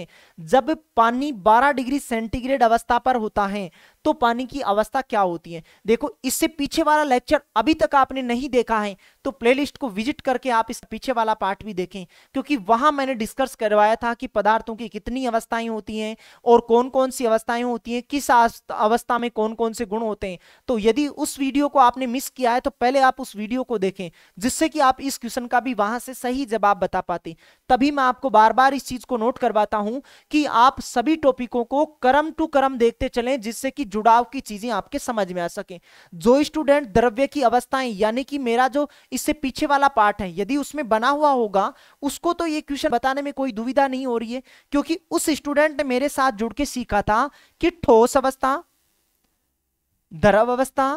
जब पानी 12 डिग्री सेंटीग्रेड अवस्था पर होता है तो पानी की अवस्था क्या होती है देखो इससे पीछे वाला लेक्चर अभी तक आपने नहीं देखा है तो प्लेलिस्ट को विजिट करके आप इस पीछे वाला पार्ट भी देखें क्योंकि वहां मैंने डिस्कस करवाया था कि पदार्थों की कितनी अवस्थाएं होती हैं और कौन कौन सी अवस्थाएं होती हैं किस अवस्था में कौन कौन से गुण होते हैं तो यदि उस वीडियो को आपने मिस किया है तो पहले आप उस वीडियो को देखें जिससे कि आप इस क्वेश्चन का भी वहां से सही जवाब बता पाते तभी मैं आपको बार बार इस चीज को नोट करवाता हूं कि आप सभी टॉपिकों को क्रम टू क्रम देखते चले जिससे कि जुड़ाव की चीजें आपके समझ में आ सके जो स्टूडेंट द्रव्य की अवस्थाएं यानी कि मेरा जो इससे पीछे वाला पार्ट है यदि उसमें बना हुआ होगा उसको तो ये क्वेश्चन बताने में कोई दुविधा नहीं हो रही है क्योंकि उस स्टूडेंट ने मेरे साथ जुड़ के सीखा था कि ठोस अवस्था द्रव अवस्था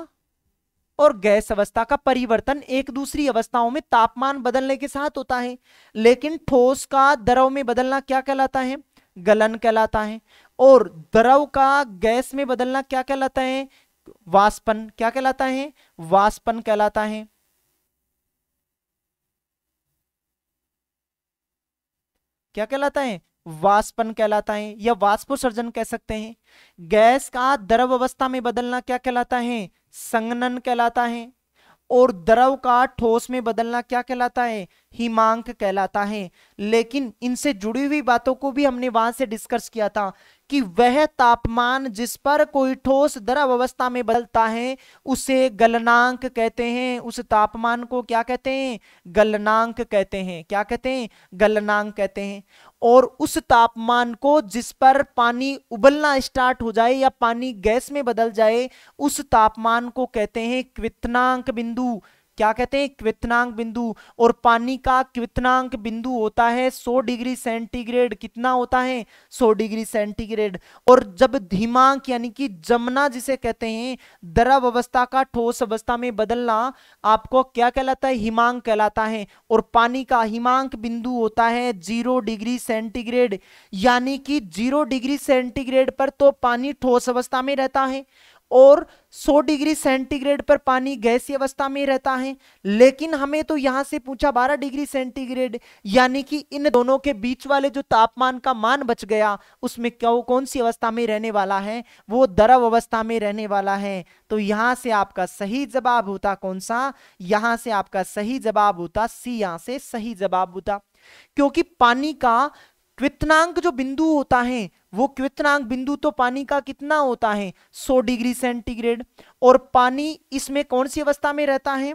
और गैस अवस्था का परिवर्तन एक दूसरी अवस्थाओं में तापमान बदलने के साथ होता है लेकिन ठोस का द्रव में बदलना क्या कहलाता है गलन कहलाता है और द्रव का गैस में बदलना क्या कहलाता है वाष्पन क्या कहलाता है वाष्पन कहलाता है क्या कहलाता है वाष्पन कहलाता है या वाष्पोसर्जन कह सकते हैं गैस का द्रव अवस्था में बदलना क्या कहलाता है संगनन कहलाता है और द्रव का ठोस में बदलना क्या कहलाता है हिमांक कहलाता है लेकिन इनसे जुड़ी हुई बातों को भी हमने वहां से डिस्कस किया था कि वह तापमान जिस पर कोई ठोस द्रव अवस्था में बदलता है उसे गलनांक कहते हैं उस तापमान को क्या कहते हैं गलनांक कहते हैं क्या कहते हैं गलनांक कहते हैं और उस तापमान को जिस पर पानी उबलना स्टार्ट हो जाए या पानी गैस में बदल जाए उस तापमान को कहते हैं क्वितनांक बिंदु क्या कहते हैं क्वितनांक बिंदु और पानी का क्वितनांक बिंदु होता है 100 डिग्री सेंटीग्रेड कितना होता है 100 डिग्री सेंटीग्रेड और जब धीमांक यानी कि जमना जिसे कहते हैं द्रव अवस्था का ठोस अवस्था में बदलना आपको क्या कहलाता है हिमांक कहलाता है और पानी का हिमांक बिंदु होता है जीरो डिग्री सेंटीग्रेड यानी कि जीरो डिग्री सेंटीग्रेड पर तो पानी ठोस अवस्था में रहता है और 100 डिग्री सेंटीग्रेड पर पानी गैसीय अवस्था में रहता है लेकिन हमें तो यहां से पूछा 12 डिग्री सेंटीग्रेड यानी कि इन दोनों के बीच वाले जो तापमान का मान बच गया उसमें क्यों कौन सी अवस्था में रहने वाला है वो द्रव अवस्था में रहने वाला है तो यहां से आपका सही जवाब होता कौन सा यहां से आपका सही जवाब होता सी यहां से सही जवाब होता क्योंकि पानी का क्वितनांक जो बिंदु होता है वो क्वितनांक बिंदु तो पानी का कितना होता है 100 डिग्री सेंटीग्रेड और पानी इसमें कौन सी अवस्था में रहता है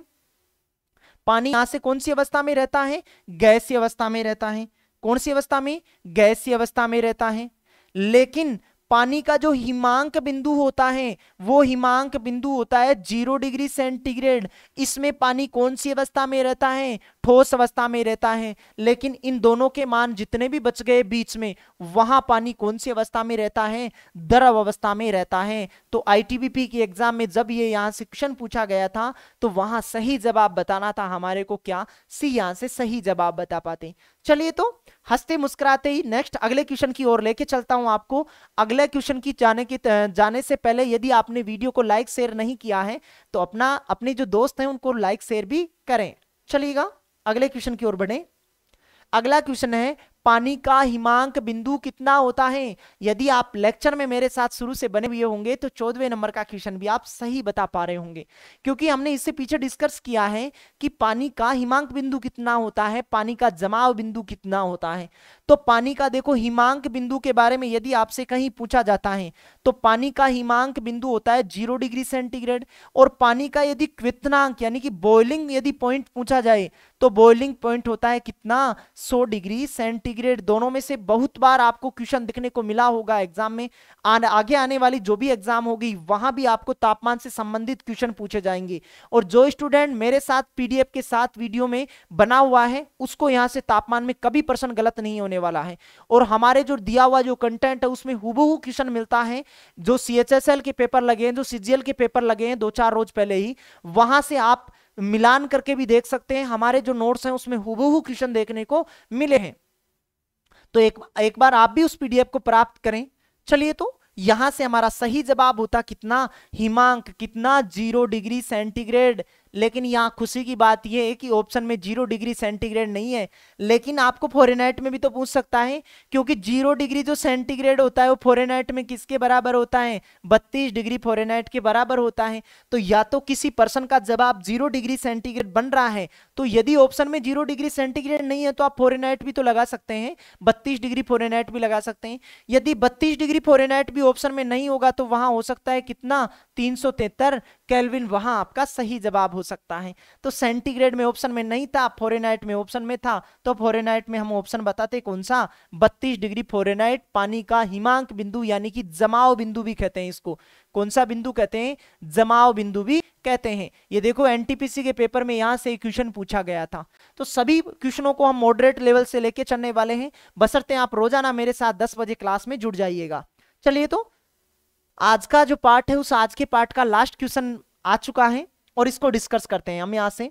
पानी यहां से कौन सी अवस्था में रहता है गैसीय अवस्था में रहता है कौन सी अवस्था में गैस अवस्था में रहता है लेकिन पानी का जो हिमांक बिंदु होता है वो हिमांक बिंदु होता है जीरो डिग्री सेंटीग्रेड इसमें पानी कौन सी अवस्था में रहता है ठोस अवस्था में रहता है लेकिन इन दोनों के मान जितने भी बच गए बीच में वहां पानी कौन सी अवस्था में रहता है द्रव अवस्था में रहता है तो आईटीबीपी की एग्जाम में जब ये यहाँ शिक्षण पूछा गया था तो वहां सही जवाब बताना था हमारे को क्या सी यहाँ से सही जवाब बता पाते चलिए तो हंसते मुस्कुराते ही नेक्स्ट अगले क्वेश्चन की ओर लेके चलता हूं आपको अगले क्वेश्चन की जाने की जाने से पहले यदि आपने वीडियो को लाइक शेयर नहीं किया है तो अपना अपने जो दोस्त हैं उनको लाइक शेयर भी करें चलिएगा अगले क्वेश्चन की ओर बढ़े अगला क्वेश्चन है पानी का हिमांक बिंदु कितना होता है यदि आप लेक्चर में मेरे साथ शुरू से बने हुए होंगे तो चौदवे नंबर का क्वेश्चन भी आप सही बता पा रहे होंगे क्योंकि हमने इससे पीछे डिस्कस किया है कि पानी का हिमांक बिंदु कितना होता है पानी का जमाव बिंदु कितना होता है तो पानी का देखो हिमांक बिंदु के बारे में यदि आपसे कहीं पूछा जाता है तो पानी का हिमांक बिंदु होता है जीरो डिग्री सेंटीग्रेड और पानी का यदि क्वितनांक यानी कि बॉइलिंग यदि पॉइंट पूछा जाए तो बॉइलिंग पॉइंट होता है कितना सौ डिग्री सेंटीग्रेड ग्रेड दोनों में से बहुत बार आपको क्वेश्चन दिखने को मिला होगा एग्जाम में आ, आगे आने वाली जो भी एग्जाम होगी वहां भी आपको तापमान से संबंधित क्वेश्चन पूछे जाएंगे और जो स्टूडेंट मेरे साथ पीडीएफ के साथ वीडियो में बना हुआ है उसको यहाँ से तापमान में कभी प्रश्न गलत नहीं होने वाला है और हमारे जो दिया हुआ जो कंटेंट है उसमें हुबहू क्वेश्चन मिलता है जो सी के पेपर लगे हैं जो सीजीएल के पेपर लगे हैं दो चार रोज पहले ही वहां से आप मिलान करके भी देख सकते हैं हमारे जो नोट्स हैं उसमें हुबहू क्वेश्चन देखने को मिले हैं तो एक एक बार आप भी उस पीडीएफ को प्राप्त करें चलिए तो यहां से हमारा सही जवाब होता कितना हिमांक कितना जीरो डिग्री सेंटीग्रेड लेकिन यहाँ खुशी की बात यह है कि ऑप्शन में जीरो डिग्री सेंटीग्रेड नहीं है लेकिन आपको फॉरेनाइट में भी तो पूछ सकता है क्योंकि जीरो डिग्री जो सेंटीग्रेड होता है वो फॉरेनाइट में किसके बराबर होता है बत्तीस डिग्री फॉरेनाइट के बराबर होता है तो या तो किसी पर्सन का जवाब जीरो डिग्री सेंटीग्रेड बन रहा है तो यदि ऑप्शन में जीरो डिग्री सेंटीग्रेड नहीं है तो आप फॉरेनाइट भी तो लगा सकते हैं बत्तीस डिग्री फॉरेनाइट भी लगा सकते हैं यदि बत्तीस डिग्री फॉरेनाइट भी ऑप्शन में नहीं होगा तो वहां हो सकता है कितना तीन सौ कैलविन वहां आपका सही जवाब हो सकता है तो सेंटीग्रेड में ऑप्शन में नहीं था फोरेनाइट में ऑप्शन में था तो फोरेनाइट में हम ऑप्शन बताते कौन सा बत्तीस डिग्री फोरेनाइट पानी का हिमांक बिंदु यानी कि जमाव बिंदु भी कहते हैं इसको कौन सा बिंदु कहते हैं जमाव बिंदु भी कहते हैं ये देखो एनटीपीसी के पेपर में यहां से क्वेश्चन पूछा गया था तो सभी क्वेश्चनों को हम मॉडरेट लेवल से लेके चलने वाले हैं बसरते आप रोजाना मेरे साथ दस बजे क्लास में जुड़ जाइएगा चलिए तो आज का जो पार्ट है उस आज के पार्ट का लास्ट क्वेश्चन आ चुका है और इसको डिस्कस करते हैं हम यहां से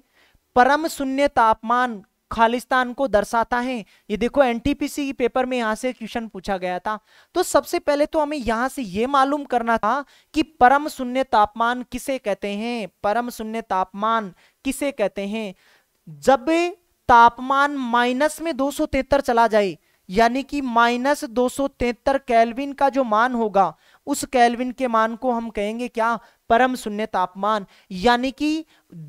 परम शून्य तापमान खालिस्तान को दर्शाता है ये देखो एनटीपीसी की पेपर में यहां से क्वेश्चन पूछा गया था तो सबसे पहले तो हमें यहां से ये मालूम करना था कि परम शून्य तापमान किसे कहते हैं परम शून्य तापमान किसे कहते हैं जब तापमान माइनस में दो चला जाए यानी कि माइनस दो कैलविन का जो मान होगा उस कैलविन के मान को हम कहेंगे क्या परम शून्य तापमान यानी कि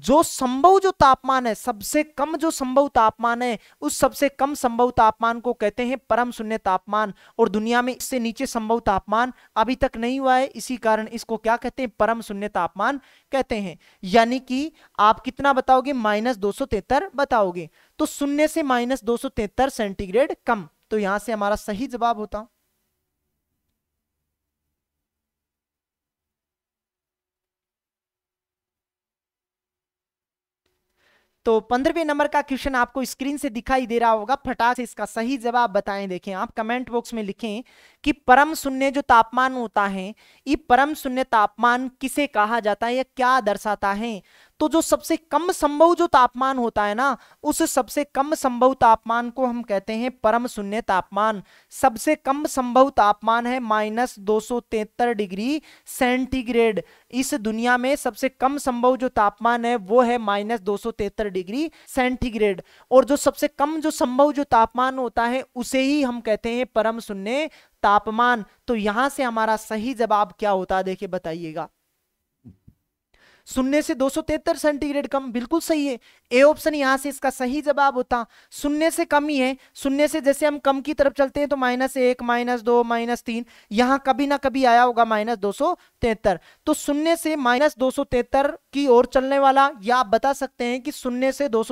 जो संभव जो तापमान है सबसे कम जो संभव तापमान है उस सबसे कम संभव तापमान को कहते हैं परम शून्य तापमान और दुनिया में इससे नीचे संभव तापमान अभी तक नहीं हुआ है इसी कारण इसको क्या कहते हैं परम शून्य तापमान कहते हैं यानी कि आप कितना बताओगे माइनस दो बताओगे तो शून्य से माइनस दो सेंटीग्रेड कम तो यहां से हमारा सही जवाब होता तो पंद्रहवें नंबर का क्वेश्चन आपको स्क्रीन से दिखाई दे रहा होगा फटाक से इसका सही जवाब बताएं देखें आप कमेंट बॉक्स में लिखें कि परम शून्य जो तापमान होता है ये परम शून्य तापमान किसे कहा जाता है या क्या दर्शाता है तो जो सबसे कम संभव जो तापमान होता है ना उस सबसे कम संभव तापमान को हम कहते हैं परम शून्य तापमान सबसे कम संभव तापमान है माइनस दो डिग्री सेंटीग्रेड इस दुनिया में सबसे कम संभव जो तापमान है वो है माइनस दो डिग्री सेंटीग्रेड और जो सबसे कम जो संभव जो तापमान होता है उसे ही हम कहते हैं परम शून्य तापमान तो यहां से हमारा सही जवाब क्या होता है देखिए बताइएगा शून्य से दो सेंटीग्रेड कम बिल्कुल सही है ए ऑप्शन यहाँ से इसका सही जवाब होता शून्य से कम ही है शून्य से जैसे हम कम की तरफ चलते हैं तो माइनस एक माइनस दो माइनस तीन यहाँ कभी ना कभी आया होगा माइनस दो तो शून्य से माइनस दो की ओर चलने वाला या आप बता सकते हैं कि शून्य से दो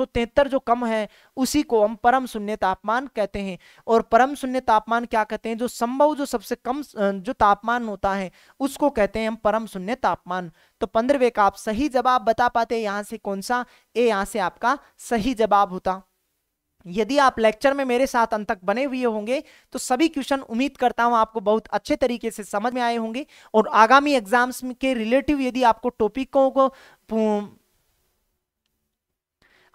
जो कम है उसी को हम परम शून्य तापमान कहते हैं और परम शून्य तापमान क्या कहते हैं जो संभव जो सबसे कम जो तापमान होता है उसको कहते हैं हम परम शून्य तापमान तो पंद्रहवे का आप सही जवाब बता पाते यहां से कौन सा ए यहां से आपका सही जवाब होता यदि आप लेक्चर में मेरे साथ अंत तक बने हुए होंगे तो सभी क्वेश्चन उम्मीद करता हूं आपको बहुत अच्छे तरीके से समझ में आए होंगे और आगामी एग्जाम्स के रिलेटिव यदि आपको टॉपिकों को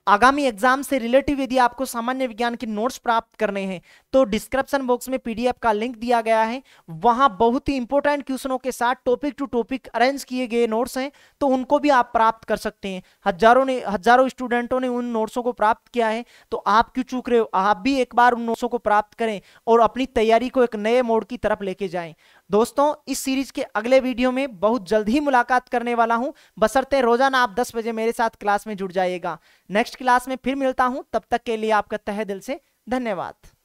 आगामी एग्जाम से रिलेटिव यदि आपको सामान्य विज्ञान के नोट्स प्राप्त करने हैं तो डिस्क्रिप्शन बॉक्स में पीडीएफ का लिंक दिया गया है वहां बहुत ही इंपॉर्टेंट क्वेश्चनों के साथ टॉपिक टू टॉपिक अरेंज किए गए नोट्स हैं तो उनको भी आप प्राप्त कर सकते हैं हजारों ने हजारों स्टूडेंटों ने उन नोट्सों को प्राप्त किया है तो आप क्यों चूक रहे हो आप भी एक बार उन नोट्सों को प्राप्त करें और अपनी तैयारी को एक नए मोड़ की तरफ लेके जाएं दोस्तों इस सीरीज के अगले वीडियो में बहुत जल्द ही मुलाकात करने वाला हूं बसरते रोजाना आप दस बजे मेरे साथ क्लास में जुड़ जाइएगा नेक्स्ट क्लास में फिर मिलता हूं तब तक के लिए आपका तहे दिल से धन्यवाद